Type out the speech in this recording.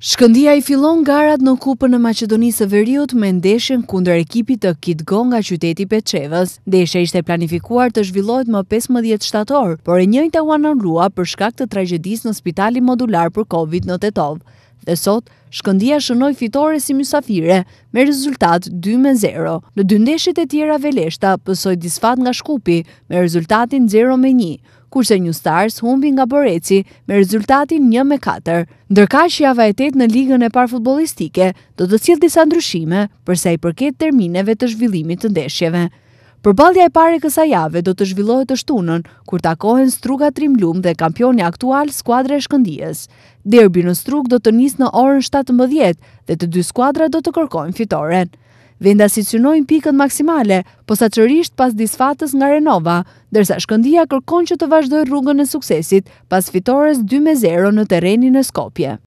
Shkëndia i fillon garat në kupën e Macedonisë Veriut me ndeshjen kundër ekipit të Kitgo nga qyteti Peçevës. Ndeshja ishte planifikuar të zhvillojt më 15 shtator, por e njëjta u anulua për shkak të tragjedisë në spitalin modular për Covid në Tetov. Dhe sot, Shkëndia shënoi fitore si mysafire me rezultat 2-0. Në dy ndeshjet e tjera Veleshta pësoj disfat nga Shkupi me rezultatin 0-1 kurse New Stars humbi nga Boreci me rezultatin një me katër. Ndërka që java e tetë në ligën e par futbolistike, do të cilë disa ndryshime përse i përket termineve të zhvillimit të ndeshjeve. Përbaldja e pare kësa jave do të zhvillohet të shtunën, kur takohen struga trimlum dhe kampioni aktual skuadre e shkëndijës. Derbi në strug do të njës në orën 17 dhe të dy skuadra do të kërkojnë fitoren vendasit synojnë pikët maksimale, po sa qërrisht pas disfatës nga renova, dërsa shkëndia kërkon që të vazhdoj rrugën e suksesit pas fitores 2-0 në terenin e Skopje.